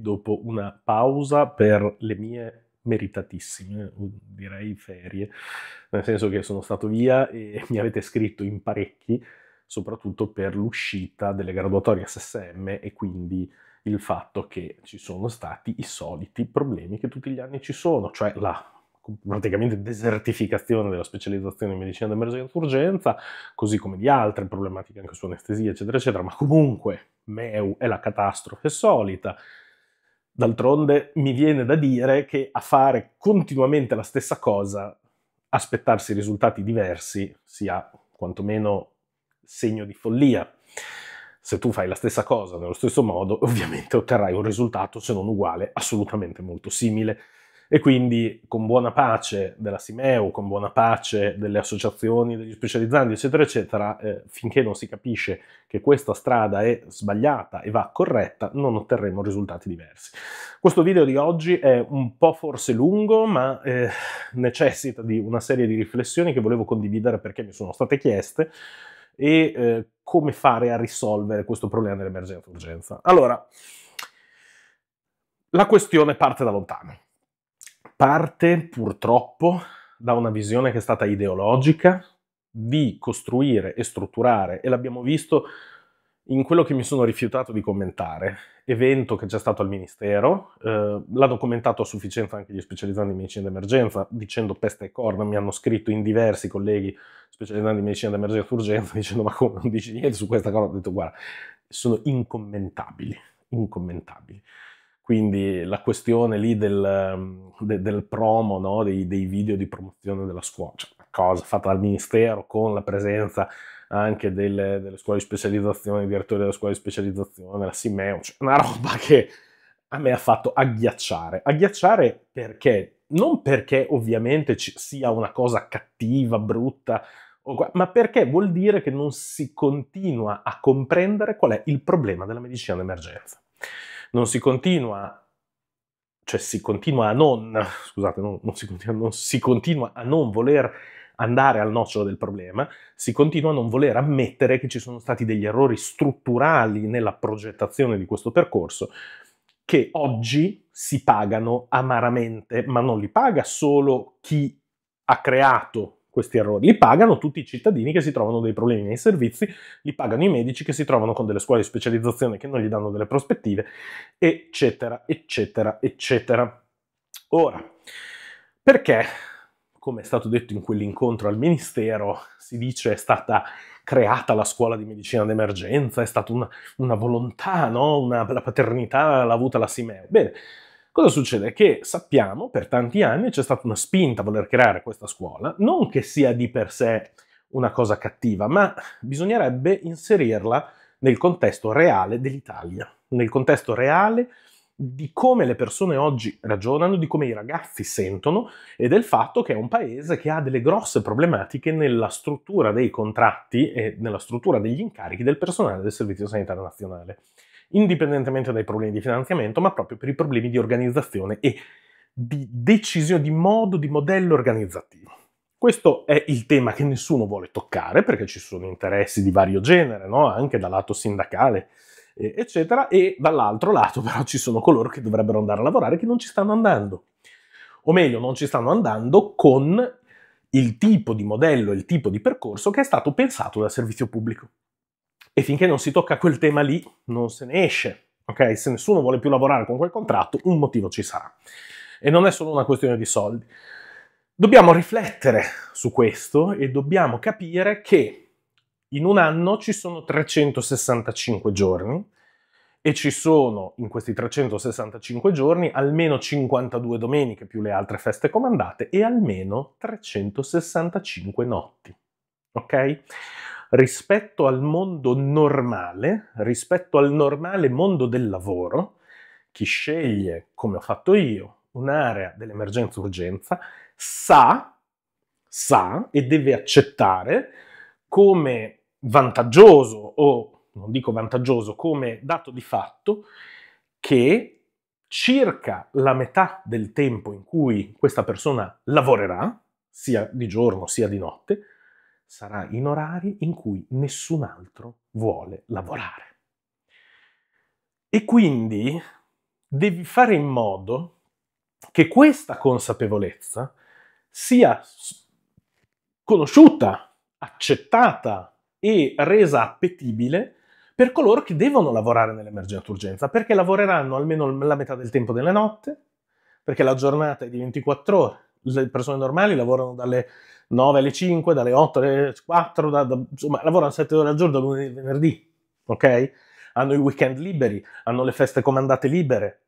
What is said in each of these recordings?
dopo una pausa per le mie meritatissime, direi ferie, nel senso che sono stato via e mi avete scritto in parecchi, soprattutto per l'uscita delle graduatorie SSM e quindi il fatto che ci sono stati i soliti problemi che tutti gli anni ci sono, cioè la praticamente desertificazione della specializzazione in medicina d'emergenza e urgenza, così come di altre problematiche anche su anestesia, eccetera, eccetera, ma comunque MEU è la catastrofe solita, D'altronde mi viene da dire che a fare continuamente la stessa cosa, aspettarsi risultati diversi, sia quantomeno segno di follia. Se tu fai la stessa cosa nello stesso modo, ovviamente otterrai un risultato, se non uguale, assolutamente molto simile e quindi con buona pace della Simeu, con buona pace delle associazioni, degli specializzanti, eccetera, eccetera, eh, finché non si capisce che questa strada è sbagliata e va corretta, non otterremo risultati diversi. Questo video di oggi è un po' forse lungo, ma eh, necessita di una serie di riflessioni che volevo condividere perché mi sono state chieste e eh, come fare a risolvere questo problema dell'emergenza-urgenza. Allora, la questione parte da lontano parte purtroppo da una visione che è stata ideologica di costruire e strutturare, e l'abbiamo visto in quello che mi sono rifiutato di commentare, evento che c'è stato al Ministero, eh, l'ha documentato a sufficienza anche gli specializzanti in medicina d'emergenza, dicendo peste e corna, mi hanno scritto in diversi colleghi specializzanti in medicina d'emergenza urgenza, dicendo ma come non dici niente su questa cosa, ho detto guarda, sono incommentabili, incommentabili. Quindi la questione lì del, ehm, de, del promo, no? dei, dei, video di promozione della scuola, cioè una cosa fatta dal Ministero con la presenza anche delle, delle scuole di specializzazione, i direttori della scuola di specializzazione, la Simeo, cioè una roba che a me ha fatto agghiacciare. Agghiacciare perché? Non perché ovviamente ci sia una cosa cattiva, brutta, ma perché vuol dire che non si continua a comprendere qual è il problema della medicina d'emergenza non si continua cioè si continua a non, scusate, non, non, si continua, non, si continua, a non voler andare al nocciolo del problema, si continua a non voler ammettere che ci sono stati degli errori strutturali nella progettazione di questo percorso che oggi si pagano amaramente, ma non li paga solo chi ha creato questi errori. Li pagano tutti i cittadini che si trovano dei problemi nei servizi, li pagano i medici che si trovano con delle scuole di specializzazione che non gli danno delle prospettive, eccetera, eccetera, eccetera. Ora, perché, come è stato detto in quell'incontro al Ministero, si dice è stata creata la scuola di medicina d'emergenza, è stata una, una volontà, no? una, la paternità l'ha avuta la Simeo. Bene, Cosa succede? Che sappiamo per tanti anni c'è stata una spinta a voler creare questa scuola, non che sia di per sé una cosa cattiva, ma bisognerebbe inserirla nel contesto reale dell'Italia, nel contesto reale di come le persone oggi ragionano, di come i ragazzi sentono e del fatto che è un paese che ha delle grosse problematiche nella struttura dei contratti e nella struttura degli incarichi del personale del Servizio Sanitario Nazionale indipendentemente dai problemi di finanziamento, ma proprio per i problemi di organizzazione e di decisione, di modo, di modello organizzativo. Questo è il tema che nessuno vuole toccare perché ci sono interessi di vario genere, no? anche dal lato sindacale, eccetera, e dall'altro lato però ci sono coloro che dovrebbero andare a lavorare che non ci stanno andando. O meglio, non ci stanno andando con il tipo di modello, il tipo di percorso che è stato pensato dal servizio pubblico e finché non si tocca quel tema lì non se ne esce. Ok? Se nessuno vuole più lavorare con quel contratto, un motivo ci sarà. E non è solo una questione di soldi. Dobbiamo riflettere su questo e dobbiamo capire che in un anno ci sono 365 giorni e ci sono in questi 365 giorni almeno 52 domeniche più le altre feste comandate e almeno 365 notti. Ok? rispetto al mondo normale, rispetto al normale mondo del lavoro, chi sceglie, come ho fatto io, un'area dell'emergenza-urgenza sa, sa e deve accettare come vantaggioso o non dico vantaggioso, come dato di fatto che circa la metà del tempo in cui questa persona lavorerà, sia di giorno sia di notte, sarà in orari in cui nessun altro vuole lavorare. E quindi devi fare in modo che questa consapevolezza sia conosciuta, accettata e resa appetibile per coloro che devono lavorare nell'emergenza urgenza, perché lavoreranno almeno la metà del tempo della notte, perché la giornata è di 24 ore, le persone normali lavorano dalle 9 alle 5, dalle 8 alle 4, da, da, insomma, lavorano 7 ore al giorno da lunedì al venerdì, ok? Hanno i weekend liberi, hanno le feste comandate libere,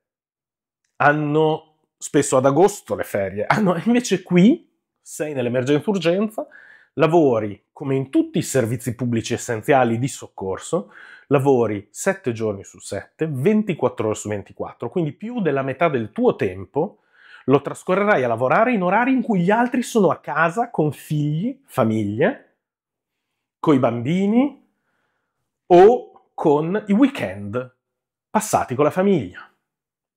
hanno spesso ad agosto le ferie, hanno invece qui, sei nell'emergenza urgenza, lavori come in tutti i servizi pubblici essenziali di soccorso, lavori 7 giorni su 7, 24 ore su 24, quindi più della metà del tuo tempo lo trascorrerai a lavorare in orari in cui gli altri sono a casa con figli, famiglie, con i bambini o con i weekend passati con la famiglia.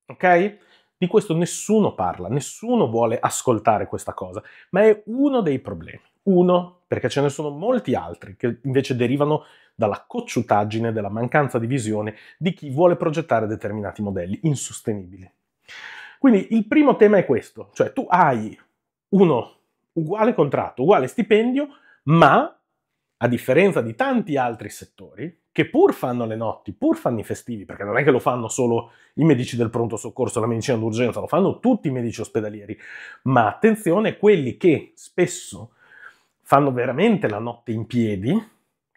Ok? Di questo nessuno parla, nessuno vuole ascoltare questa cosa, ma è uno dei problemi. Uno, perché ce ne sono molti altri che invece derivano dalla cocciutaggine, dalla mancanza di visione di chi vuole progettare determinati modelli insostenibili. Quindi il primo tema è questo, cioè tu hai uno uguale contratto, uguale stipendio, ma a differenza di tanti altri settori, che pur fanno le notti, pur fanno i festivi, perché non è che lo fanno solo i medici del pronto soccorso, la medicina d'urgenza, lo fanno tutti i medici ospedalieri, ma attenzione, quelli che spesso fanno veramente la notte in piedi,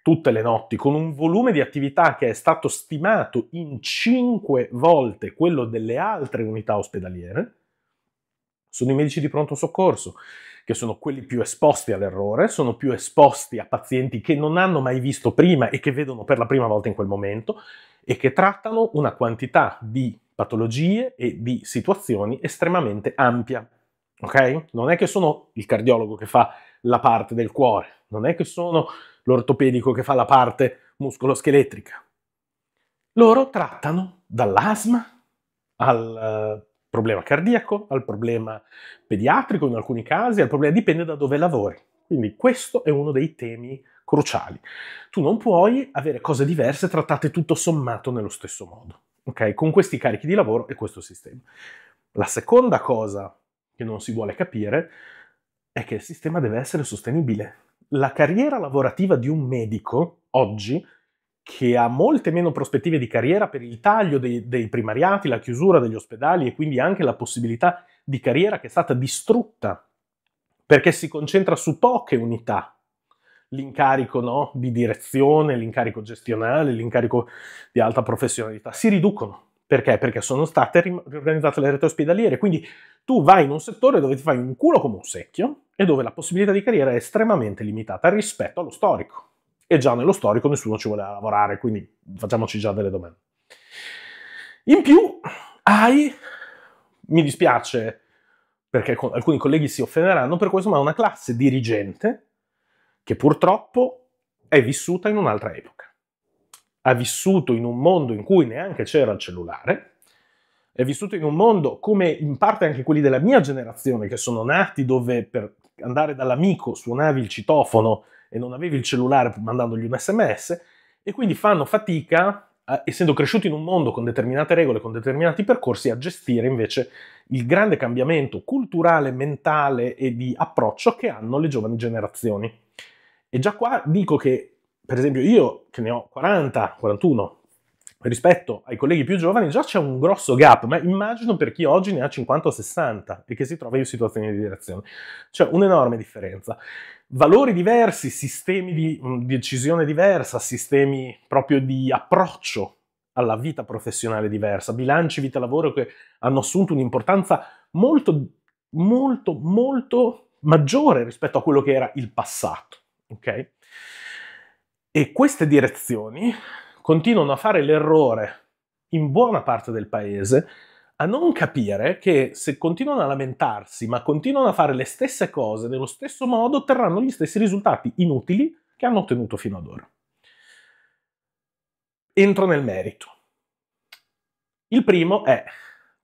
tutte le notti, con un volume di attività che è stato stimato in 5 volte quello delle altre unità ospedaliere, sono i medici di pronto soccorso, che sono quelli più esposti all'errore, sono più esposti a pazienti che non hanno mai visto prima e che vedono per la prima volta in quel momento e che trattano una quantità di patologie e di situazioni estremamente ampia. Ok? Non è che sono il cardiologo che fa la parte del cuore, non è che sono l'ortopedico che fa la parte muscoloscheletrica. Loro trattano dall'asma al eh, problema cardiaco, al problema pediatrico in alcuni casi, al problema dipende da dove lavori. Quindi questo è uno dei temi cruciali. Tu non puoi avere cose diverse trattate tutto sommato nello stesso modo, ok? Con questi carichi di lavoro e questo sistema. La seconda cosa che non si vuole capire è che il sistema deve essere sostenibile la carriera lavorativa di un medico oggi che ha molte meno prospettive di carriera per il taglio dei, dei, primariati, la chiusura degli ospedali e quindi anche la possibilità di carriera che è stata distrutta perché si concentra su poche unità. L'incarico no, di direzione, l'incarico gestionale, l'incarico di alta professionalità si riducono. Perché? Perché sono state riorganizzate le rete ospedaliere, quindi tu vai in un settore dove ti fai un culo come un secchio e dove la possibilità di carriera è estremamente limitata rispetto allo storico. E già nello storico nessuno ci voleva lavorare, quindi facciamoci già delle domande. In più hai, mi dispiace perché alcuni colleghi si offenderanno per questo, ma una classe dirigente che purtroppo è vissuta in un'altra epoca ha vissuto in un mondo in cui neanche c'era il cellulare, è vissuto in un mondo come in parte anche quelli della mia generazione che sono nati dove per andare dall'amico suonavi il citofono e non avevi il cellulare mandandogli un sms e quindi fanno fatica, essendo cresciuti in un mondo con determinate regole, con determinati percorsi, a gestire invece il grande cambiamento culturale, mentale e di approccio che hanno le giovani generazioni. E già qua dico che per esempio io che ne ho 40, 41, rispetto ai colleghi più giovani già c'è un grosso gap, ma immagino per chi oggi ne ha 50 o 60 e che si trova in situazioni di direzione. C'è un'enorme differenza. Valori diversi, sistemi di decisione diversa, sistemi proprio di approccio alla vita professionale diversa, bilanci vita-lavoro che hanno assunto un'importanza molto, molto, molto maggiore rispetto a quello che era il passato. Okay? E queste direzioni continuano a fare l'errore in buona parte del paese a non capire che se continuano a lamentarsi ma continuano a fare le stesse cose nello stesso modo otterranno gli stessi risultati inutili che hanno ottenuto fino ad ora. Entro nel merito. Il primo è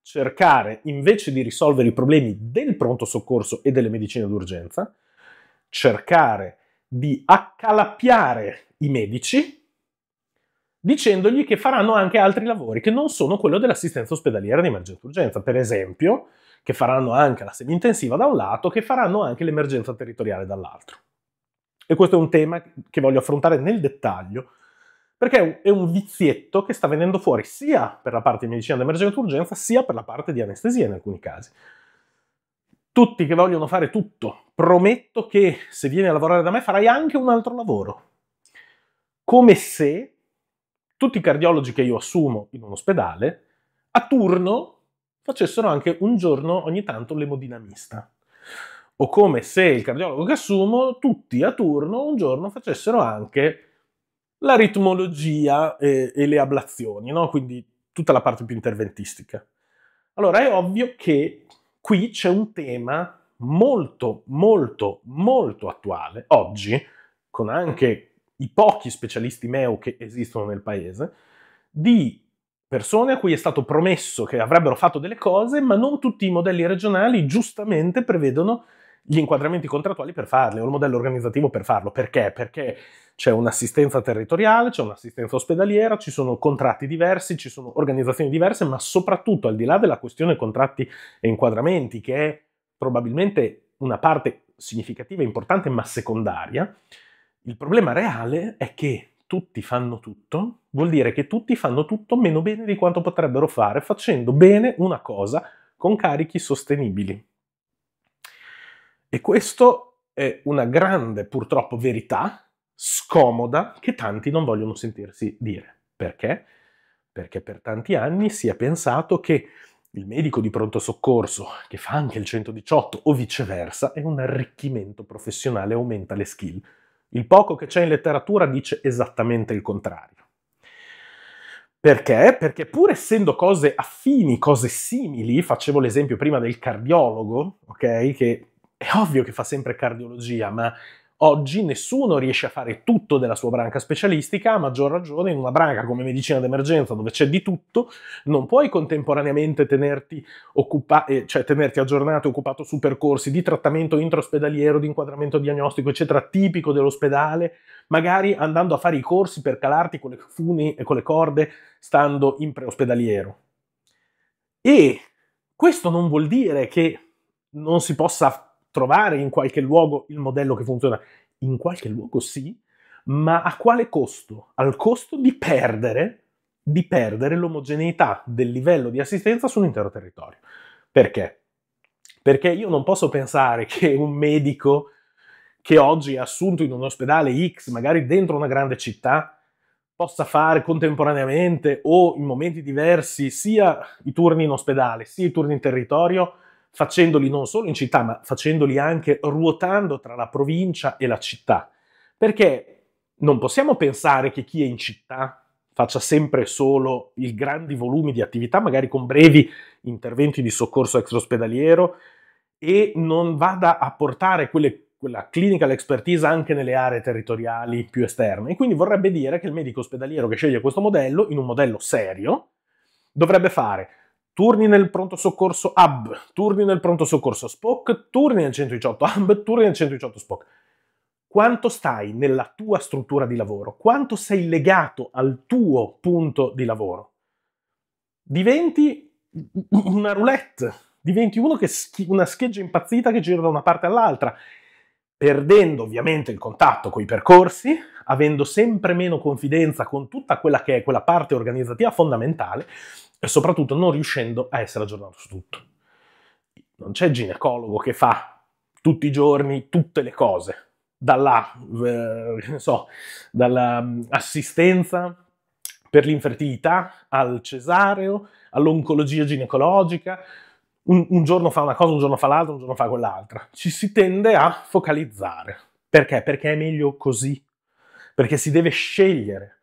cercare invece di risolvere i problemi del pronto soccorso e delle medicine d'urgenza, cercare di accalappiare i medici dicendogli che faranno anche altri lavori che non sono quello dell'assistenza ospedaliera di emergenza urgenza, per esempio, che faranno anche la semi-intensiva da un lato, che faranno anche l'emergenza territoriale dall'altro. E questo è un tema che voglio affrontare nel dettaglio, perché è un vizietto che sta venendo fuori sia per la parte di medicina d'emergenza urgenza, sia per la parte di anestesia in alcuni casi. Tutti che vogliono fare tutto, prometto che se vieni a lavorare da me farai anche un altro lavoro, come se tutti i cardiologi che io assumo in un ospedale a turno facessero anche un giorno ogni tanto l'emodinamista. O come se il cardiologo che assumo tutti a turno un giorno facessero anche l'aritmologia e, e le ablazioni, no? quindi tutta la parte più interventistica. Allora è ovvio che qui c'è un tema molto, molto, molto attuale oggi, con anche i pochi specialisti MEO che esistono nel paese, di persone a cui è stato promesso che avrebbero fatto delle cose, ma non tutti i modelli regionali giustamente prevedono gli inquadramenti contrattuali per farle o il modello organizzativo per farlo. Perché? Perché c'è un'assistenza territoriale, c'è un'assistenza ospedaliera, ci sono contratti diversi, ci sono organizzazioni diverse, ma soprattutto al di là della questione contratti e inquadramenti, che è probabilmente una parte significativa importante ma secondaria, il problema reale è che tutti fanno tutto, vuol dire che tutti fanno tutto meno bene di quanto potrebbero fare facendo bene una cosa con carichi sostenibili. E questo è una grande, purtroppo, verità scomoda che tanti non vogliono sentirsi dire. Perché? Perché per tanti anni si è pensato che il medico di pronto soccorso che fa anche il 118 o viceversa è un arricchimento professionale, aumenta le skill. Il poco che c'è in letteratura dice esattamente il contrario. Perché? Perché pur essendo cose affini, cose simili, facevo l'esempio prima del cardiologo, ok? Che è ovvio che fa sempre cardiologia, ma Oggi nessuno riesce a fare tutto della sua branca specialistica, a maggior ragione in una branca come medicina d'emergenza dove c'è di tutto, non puoi contemporaneamente tenerti, occupa- eh, cioè, tenerti aggiornato e occupato su percorsi di trattamento intraospedaliero, di inquadramento diagnostico, eccetera, tipico dell'ospedale, magari andando a fare i corsi per calarti con le funi e eh, con le corde, stando in preospedaliero. E questo non vuol dire che non si possa trovare in qualche luogo il modello che funziona? In qualche luogo sì, ma a quale costo? Al costo di perdere, di perdere l'omogeneità del livello di assistenza sull'intero territorio. Perché? Perché io non posso pensare che un medico che oggi è assunto in un ospedale X, magari dentro una grande città, possa fare contemporaneamente o in momenti diversi sia i turni in ospedale sia i turni in territorio facendoli non solo in città, ma facendoli anche ruotando tra la provincia e la città. Perché non possiamo pensare che chi è in città faccia sempre solo i grandi volumi di attività, magari con brevi interventi di soccorso extraospedaliero, e non vada a portare quelle, quella clinical expertise anche nelle aree territoriali più esterne. E quindi vorrebbe dire che il medico ospedaliero che sceglie questo modello, in un modello serio, dovrebbe fare turni nel pronto soccorso AB, turni nel pronto soccorso SPOC, turni nel 118 AB, turni nel 118 SPOC. Quanto stai nella tua struttura di lavoro? Quanto sei legato al tuo punto di lavoro? Diventi una roulette, diventi uno che schi- una scheggia impazzita che gira da una parte all'altra, perdendo ovviamente il contatto con i percorsi, avendo sempre meno confidenza con tutta quella che è quella parte organizzativa fondamentale e soprattutto non riuscendo a essere aggiornato su tutto. Non c'è ginecologo che fa tutti i giorni tutte le cose, dalla, eh, so, dall'assistenza mm, per l'infertilità al cesareo, all'oncologia ginecologica, un, un giorno fa una cosa, un giorno fa l'altra, un giorno fa quell'altra. Ci si tende a focalizzare. Perché? Perché è meglio così. Perché si deve scegliere.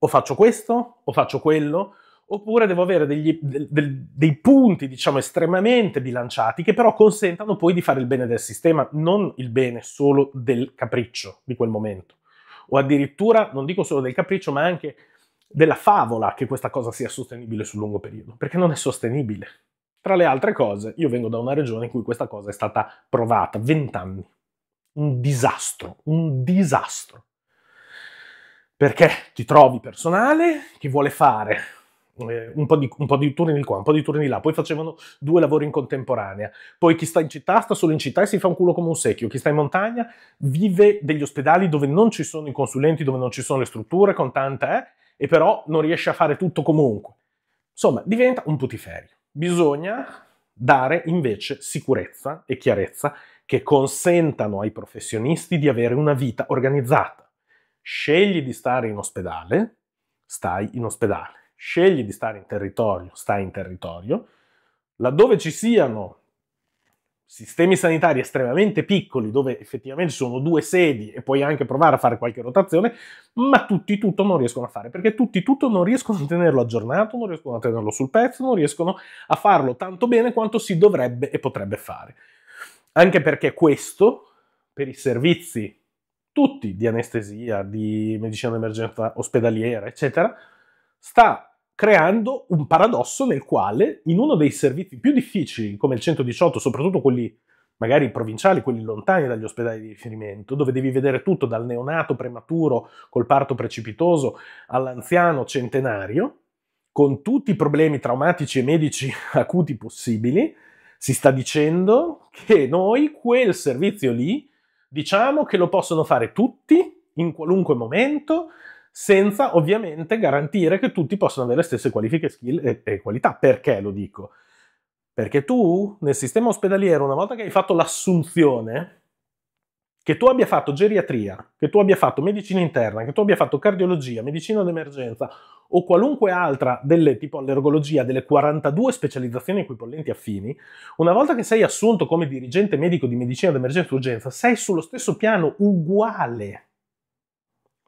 O faccio questo, o faccio quello, oppure devo avere degli, de, de, dei punti, diciamo, estremamente bilanciati che però consentano poi di fare il bene del sistema, non il bene solo del capriccio di quel momento. O addirittura, non dico solo del capriccio, ma anche della favola che questa cosa sia sostenibile sul lungo periodo, perché non è sostenibile. Tra le altre cose, io vengo da una regione in cui questa cosa è stata provata vent'anni. Un disastro, un disastro. Perché ti trovi personale che vuole fare un, po di, un, po di, turni qua, un po' di turni là, poi facevano due lavori in contemporanea, poi chi sta in città sta solo in città e si fa un culo come un secchio, chi sta in montagna vive degli ospedali dove non ci sono i consulenti, dove non ci sono le strutture, con tanta eh, e però non riesce a fare tutto comunque. Insomma, diventa un putiferio. Bisogna dare invece sicurezza e chiarezza che consentano ai professionisti di avere una vita organizzata. Scegli di stare in ospedale, stai in ospedale scegli di stare in territorio, stai in territorio, laddove ci siano sistemi sanitari estremamente piccoli dove effettivamente sono due sedi e puoi anche provare a fare qualche rotazione, ma tutti tutto non riescono a fare, perché tutti tutto non riescono a tenerlo aggiornato, non riescono a tenerlo sul pezzo, non riescono a farlo tanto bene quanto si dovrebbe e potrebbe fare. Anche perché questo, per i servizi tutti di anestesia, di medicina d'emergenza ospedaliera, eccetera, sta creando un paradosso nel quale in uno dei servizi più difficili, come il 118, soprattutto quelli magari provinciali, quelli lontani dagli ospedali di riferimento, dove devi vedere tutto dal neonato prematuro col parto precipitoso all'anziano centenario, con tutti i problemi traumatici e medici acuti possibili, si sta dicendo che noi quel servizio lì diciamo che lo possono fare tutti in qualunque momento senza ovviamente garantire che tutti possano avere le stesse qualifiche, skill e, e qualità. Perché lo dico? Perché tu nel sistema ospedaliero, una volta che hai fatto l'assunzione, che tu abbia fatto geriatria, che tu abbia fatto medicina interna, che tu abbia fatto cardiologia, medicina d'emergenza o qualunque altra delle tipo allergologia, delle 42 specializzazioni equipollenti affini, una volta che sei assunto come dirigente medico di medicina d'emergenza e urgenza, sei sullo stesso piano uguale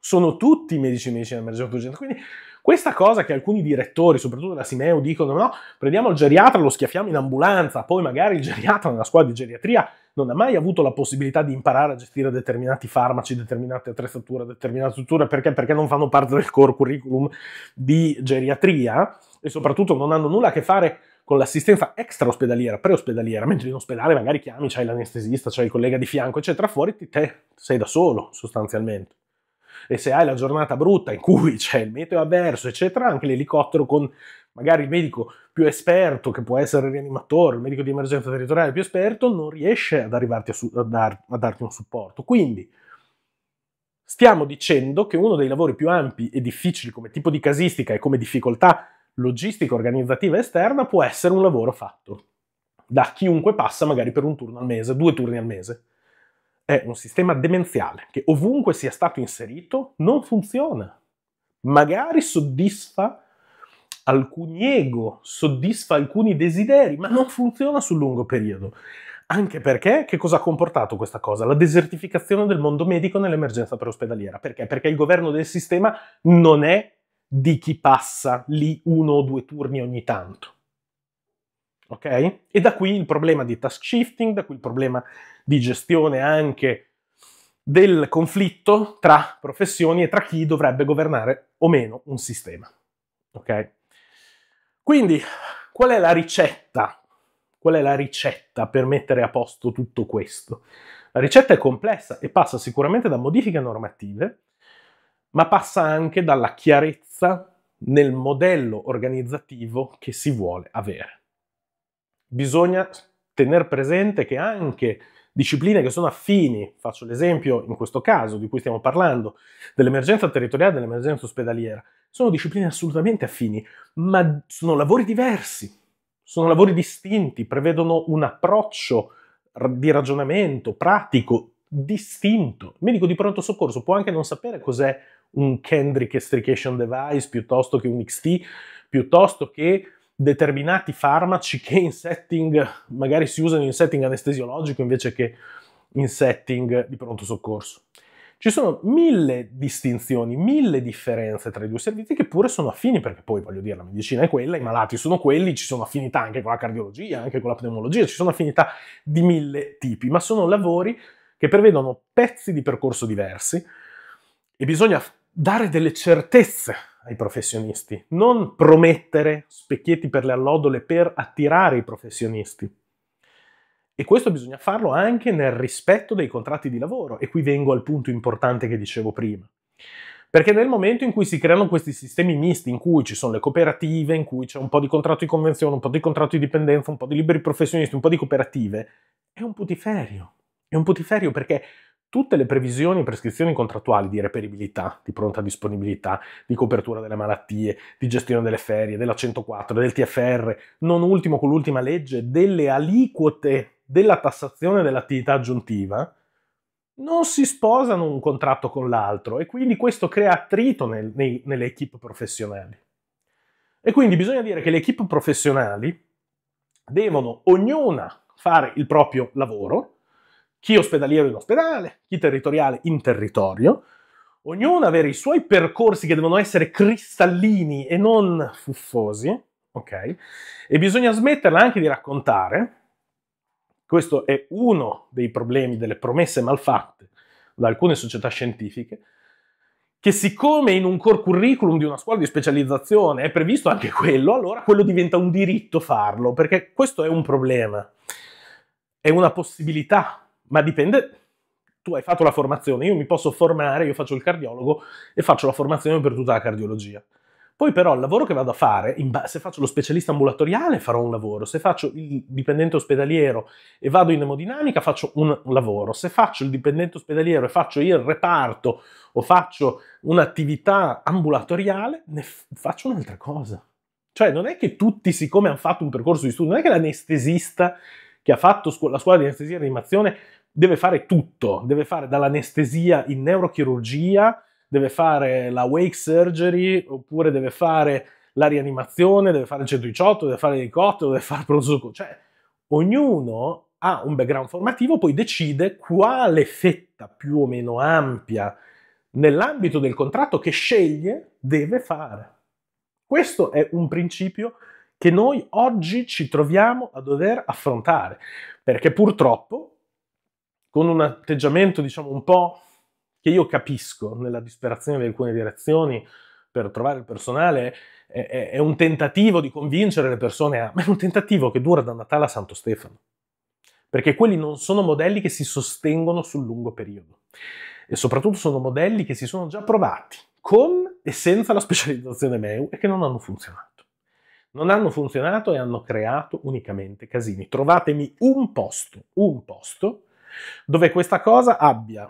sono tutti medici di medicina emergenza Quindi questa cosa che alcuni direttori, soprattutto della Simeo, dicono no, prendiamo il geriatra, lo schiaffiamo in ambulanza, poi magari il geriatra nella scuola di geriatria non ha mai avuto la possibilità di imparare a gestire determinati farmaci, determinate attrezzature, determinate strutture, perché? perché non fanno parte del core curriculum di geriatria e soprattutto non hanno nulla a che fare con l'assistenza extra ospedaliera, preospedaliera, mentre in ospedale magari chiami, c'hai l'anestesista, c'hai il collega di fianco, eccetera, fuori ti te sei da solo sostanzialmente e se hai la giornata brutta in cui c'è il meteo avverso, eccetera, anche l'elicottero con magari il medico più esperto, che può essere il rianimatore, il medico di emergenza territoriale più esperto, non riesce ad arrivarti a, su- a, dar- a darti un supporto. Quindi stiamo dicendo che uno dei lavori più ampi e difficili come tipo di casistica e come difficoltà logistica organizzativa esterna può essere un lavoro fatto da chiunque passa magari per un turno al mese, due turni al mese è un sistema demenziale che ovunque sia stato inserito non funziona. Magari soddisfa alcuni ego, soddisfa alcuni desideri, ma non funziona sul lungo periodo. Anche perché che cosa ha comportato questa cosa? La desertificazione del mondo medico nell'emergenza preospedaliera. Perché? Perché il governo del sistema non è di chi passa lì uno o due turni ogni tanto ok? E da qui il problema di task shifting, da qui il problema di gestione anche del conflitto tra professioni e tra chi dovrebbe governare o meno un sistema, ok? Quindi qual è la ricetta? Qual è la ricetta per mettere a posto tutto questo? La ricetta è complessa e passa sicuramente da modifiche normative, ma passa anche dalla chiarezza nel modello organizzativo che si vuole avere bisogna tenere presente che anche discipline che sono affini, faccio l'esempio in questo caso di cui stiamo parlando, dell'emergenza territoriale e dell'emergenza ospedaliera, sono discipline assolutamente affini, ma sono lavori diversi, sono lavori distinti, prevedono un approccio di ragionamento pratico distinto. Il medico di pronto soccorso può anche non sapere cos'è un Kendrick Extrication Device piuttosto che un XT, piuttosto che determinati farmaci che in setting, magari si usano in setting anestesiologico invece che in setting di pronto soccorso. Ci sono mille distinzioni, mille differenze tra i due servizi che pure sono affini, perché poi voglio dire, la medicina è quella, i malati sono quelli, ci sono affinità anche con la cardiologia, anche con la pneumologia, ci sono affinità di mille tipi, ma sono lavori che prevedono pezzi di percorso diversi e bisogna dare delle certezze ai professionisti, non promettere specchietti per le allodole per attirare i professionisti. E questo bisogna farlo anche nel rispetto dei contratti di lavoro. E qui vengo al punto importante che dicevo prima. Perché nel momento in cui si creano questi sistemi misti, in cui ci sono le cooperative, in cui c'è un po' di contratto di convenzione, un po' di contratto di dipendenza, un po' di liberi professionisti, un po' di cooperative, è un putiferio. È un putiferio perché tutte le previsioni e prescrizioni contrattuali di reperibilità, di pronta disponibilità, di copertura delle malattie, di gestione delle ferie, della 104, del TFR, non ultimo con l'ultima legge, delle aliquote della tassazione dell'attività aggiuntiva, non si sposano un contratto con l'altro e quindi questo crea attrito nel, nei, nelle equip professionali. E quindi bisogna dire che le equip professionali devono ognuna fare il proprio lavoro, chi ospedaliero in ospedale, chi territoriale in territorio, ognuno avere i suoi percorsi che devono essere cristallini e non fuffosi, ok? E bisogna smetterla anche di raccontare, questo è uno dei problemi delle promesse malfatte da alcune società scientifiche, che siccome in un core curriculum di una scuola di specializzazione è previsto anche quello, allora quello diventa un diritto farlo, perché questo è un problema, è una possibilità ma dipende, tu hai fatto la formazione, io mi posso formare, io faccio il cardiologo e faccio la formazione per tutta la cardiologia. Poi però il lavoro che vado a fare, se faccio lo specialista ambulatoriale farò un lavoro, se faccio il dipendente ospedaliero e vado in emodinamica faccio un lavoro, se faccio il dipendente ospedaliero e faccio il reparto o faccio un'attività ambulatoriale, ne faccio un'altra cosa. Cioè non è che tutti, siccome hanno fatto un percorso di studio, non è che l'anestesista che ha fatto la scuola di anestesia e rianimazione deve fare tutto, deve fare dall'anestesia in neurochirurgia, deve fare la wake surgery, oppure deve fare la rianimazione, deve fare il 118, deve fare l'elicottero, deve fare il pronto soccorso. Cioè, ognuno ha un background formativo, poi decide quale fetta più o meno ampia nell'ambito del contratto che sceglie deve fare. Questo è un principio che noi oggi ci troviamo a dover affrontare, perché purtroppo con un atteggiamento, diciamo, un po' che io capisco nella disperazione di alcune direzioni per trovare il personale, è, è, è un tentativo di convincere le persone a... ma è un tentativo che dura da Natale a Santo Stefano, perché quelli non sono modelli che si sostengono sul lungo periodo e soprattutto sono modelli che si sono già provati con e senza la specializzazione MEU e che non hanno funzionato. Non hanno funzionato e hanno creato unicamente casini. Trovatemi un posto, un posto dove questa cosa abbia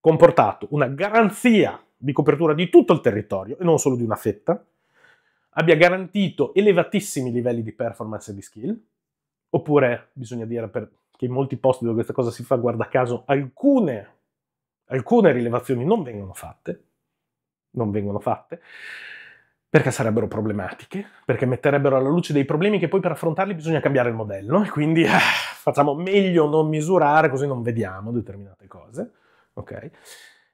comportato una garanzia di copertura di tutto il territorio e non solo di una fetta, abbia garantito elevatissimi livelli di performance e di skill, oppure bisogna dire per, che in molti posti dove questa cosa si fa, guarda caso, alcune, alcune rilevazioni non vengono fatte, non vengono fatte, perché sarebbero problematiche, perché metterebbero alla luce dei problemi che poi per affrontarli bisogna cambiare il modello e quindi eh, facciamo meglio non misurare così non vediamo determinate cose, ok?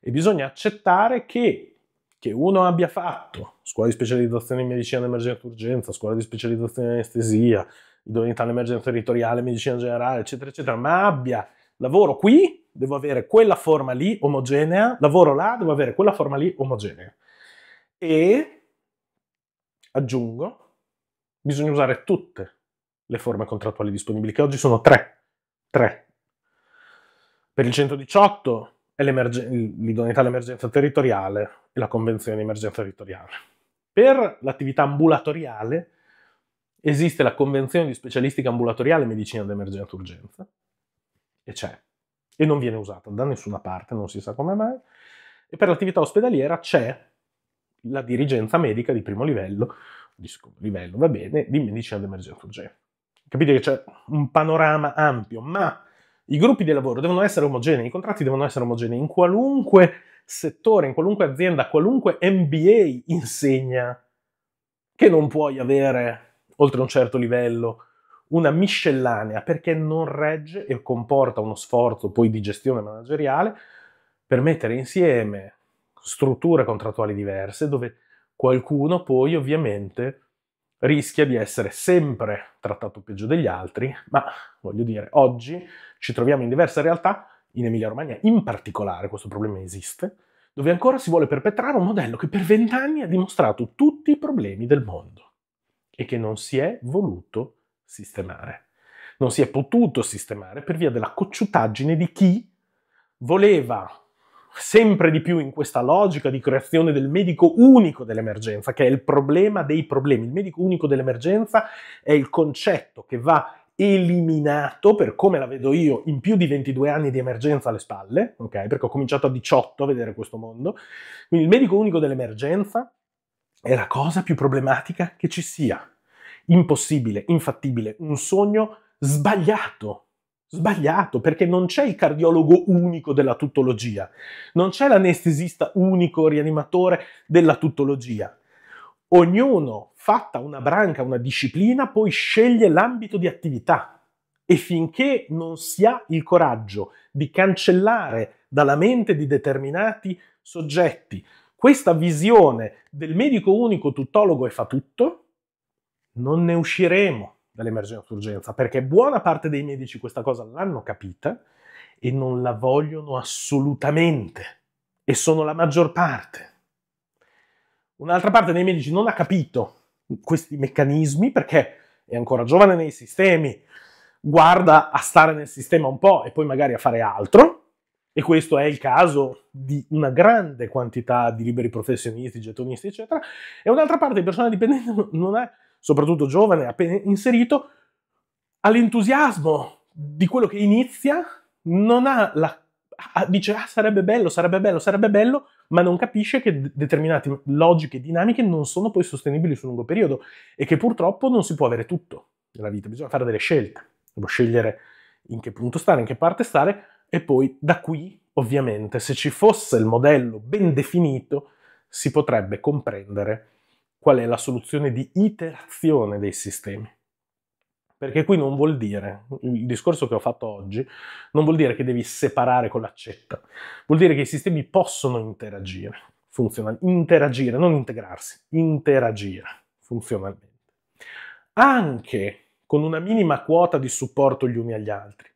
E bisogna accettare che, che uno abbia fatto scuola di specializzazione in medicina d'emergenza urgenza, scuola di specializzazione in anestesia, idoneità all'emergenza territoriale, medicina generale, eccetera, eccetera, ma abbia lavoro qui, devo avere quella forma lì omogenea, lavoro là, devo avere quella forma lì omogenea. E Aggiungo, bisogna usare tutte le forme contrattuali disponibili, che oggi sono tre. tre. Per il 118 è l'idoneità all'emergenza territoriale e la convenzione di emergenza territoriale. Per l'attività ambulatoriale esiste la convenzione di specialistica ambulatoriale medicina d'emergenza urgenza, e c'è, e non viene usata da nessuna parte, non si sa come mai. E per l'attività ospedaliera c'è la dirigenza medica di primo livello, di secondo livello, va bene, di medicina d'emergenza urgenza. Capite che c'è un panorama ampio, ma i gruppi di lavoro devono essere omogenei, i contratti devono essere omogenei in qualunque settore, in qualunque azienda, qualunque MBA insegna che non puoi avere oltre un certo livello una miscellanea perché non regge e comporta uno sforzo poi di gestione manageriale per mettere insieme strutture contrattuali diverse dove qualcuno poi ovviamente rischia di essere sempre trattato peggio degli altri, ma voglio dire, oggi ci troviamo in diverse realtà, in Emilia Romagna in particolare questo problema esiste, dove ancora si vuole perpetrare un modello che per vent'anni ha dimostrato tutti i problemi del mondo e che non si è voluto sistemare. Non si è potuto sistemare per via della cocciutaggine di chi voleva sempre di più in questa logica di creazione del medico unico dell'emergenza, che è il problema dei problemi. Il medico unico dell'emergenza è il concetto che va eliminato, per come la vedo io, in più di 22 anni di emergenza alle spalle, ok? Perché ho cominciato a 18 a vedere questo mondo. Quindi il medico unico dell'emergenza è la cosa più problematica che ci sia. Impossibile, infattibile, un sogno sbagliato, Sbagliato, perché non c'è il cardiologo unico della tuttologia, non c'è l'anestesista unico rianimatore della tuttologia. Ognuno, fatta una branca, una disciplina, poi sceglie l'ambito di attività e finché non si ha il coraggio di cancellare dalla mente di determinati soggetti questa visione del medico unico tuttologo e fa tutto, non ne usciremo dall'emergenza urgenza perché buona parte dei medici questa cosa l'hanno capita e non la vogliono assolutamente, e sono la maggior parte. Un'altra parte dei medici non ha capito questi meccanismi perché è ancora giovane nei sistemi, guarda a stare nel sistema un po' e poi magari a fare altro, e questo è il caso di una grande quantità di liberi professionisti, gettonisti, eccetera, e un'altra parte di persone dipendenti non ha soprattutto giovane, appena inserito, all'entusiasmo di quello che inizia, non ha la dice ah sarebbe bello, sarebbe bello, sarebbe bello, ma non capisce che determinate logiche dinamiche non sono poi sostenibili sul lungo periodo e che purtroppo non si può avere tutto nella vita, bisogna fare delle scelte, devo scegliere in che punto stare, in che parte stare e poi da qui ovviamente se ci fosse il modello ben definito si potrebbe comprendere qual è la soluzione di iterazione dei sistemi. Perché qui non vuol dire, il discorso che ho fatto oggi, non vuol dire che devi separare con l'accetta, vuol dire che i sistemi possono interagire, funzionalmente, interagire, non integrarsi, interagire funzionalmente. Anche con una minima quota di supporto gli uni agli altri,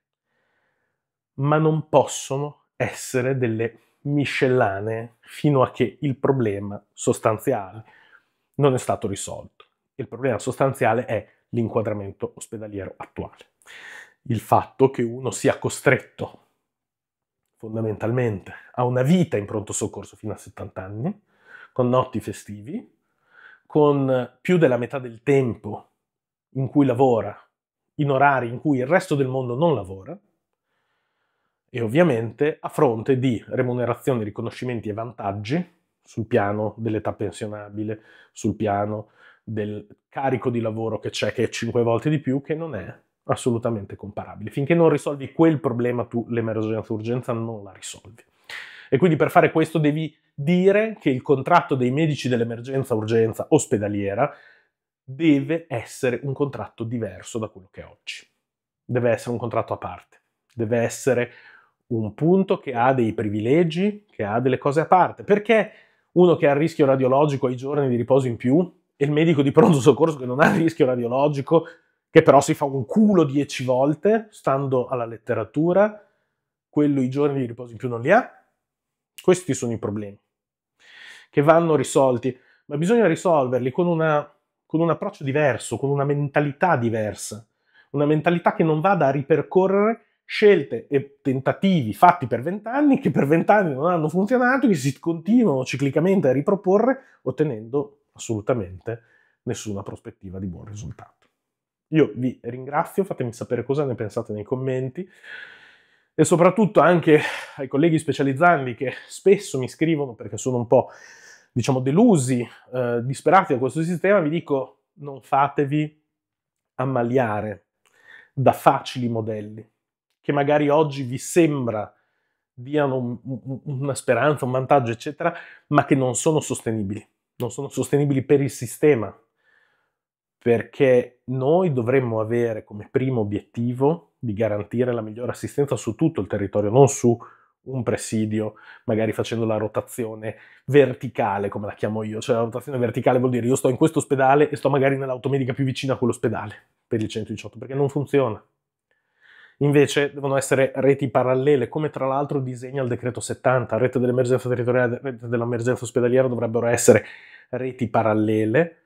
ma non possono essere delle miscellanee fino a che il problema sostanziale non è stato risolto. Il problema sostanziale è l'inquadramento ospedaliero attuale. Il fatto che uno sia costretto fondamentalmente a una vita in pronto soccorso fino a 70 anni, con notti festivi, con più della metà del tempo in cui lavora, in orari in cui il resto del mondo non lavora, e ovviamente a fronte di remunerazioni, riconoscimenti e vantaggi sul piano dell'età pensionabile, sul piano del carico di lavoro che c'è, che è cinque volte di più, che non è assolutamente comparabile. Finché non risolvi quel problema, tu l'emergenza urgenza non la risolvi. E quindi per fare questo devi dire che il contratto dei medici dell'emergenza urgenza ospedaliera deve essere un contratto diverso da quello che è oggi. Deve essere un contratto a parte, deve essere un punto che ha dei privilegi, che ha delle cose a parte, perché uno che ha il rischio radiologico e i giorni di riposo in più, e il medico di pronto soccorso che non ha il rischio radiologico, che però si fa un culo dieci volte, stando alla letteratura, quello i giorni di riposo in più non li ha. Questi sono i problemi che vanno risolti, ma bisogna risolverli con, una, con un approccio diverso, con una mentalità diversa, una mentalità che non vada a ripercorrere scelte e tentativi fatti per vent'anni che per vent'anni non hanno funzionato, che si continuano ciclicamente a riproporre, ottenendo assolutamente nessuna prospettiva di buon risultato. Io vi ringrazio, fatemi sapere cosa ne pensate nei commenti e soprattutto anche ai colleghi specializzanti che spesso mi scrivono perché sono un po' diciamo delusi, eh, disperati da questo sistema, vi dico non fatevi ammaliare da facili modelli che magari oggi vi sembra diano un, una speranza, un vantaggio, eccetera, ma che non sono sostenibili. Non sono sostenibili per il sistema, perché noi dovremmo avere come primo obiettivo di garantire la migliore assistenza su tutto il territorio, non su un presidio, magari facendo la rotazione verticale, come la chiamo io. Cioè la rotazione verticale vuol dire io sto in questo ospedale e sto magari nell'automedica più vicina a quell'ospedale per il 118, perché non funziona invece devono essere reti parallele, come tra l'altro disegna il decreto 70, rete dell'emergenza territoriale rete dell'emergenza ospedaliera dovrebbero essere reti parallele,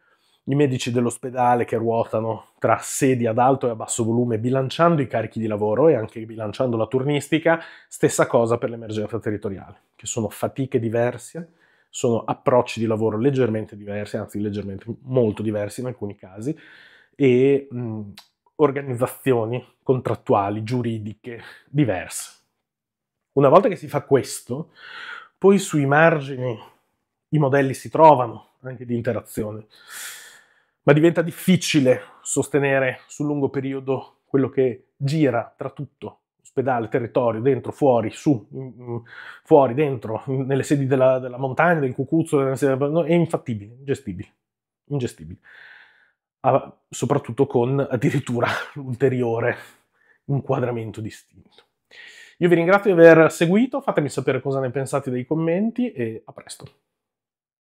i medici dell'ospedale che ruotano tra sedi ad alto e a basso volume bilanciando i carichi di lavoro e anche bilanciando la turnistica, stessa cosa per l'emergenza territoriale, che sono fatiche diverse, sono approcci di lavoro leggermente diversi, anzi leggermente molto diversi in alcuni casi, e mh, organizzazioni contrattuali, giuridiche diverse. Una volta che si fa questo, poi sui margini i modelli si trovano anche di interazione, ma diventa difficile sostenere sul lungo periodo quello che gira tra tutto, ospedale, territorio, dentro, fuori, su, fuori, dentro, nelle sedi della, della montagna, del cucuzzo, è infattibile, ingestibile, ingestibile soprattutto con addirittura ulteriore inquadramento distinto. Io vi ringrazio di aver seguito, fatemi sapere cosa ne pensate dei commenti e a presto.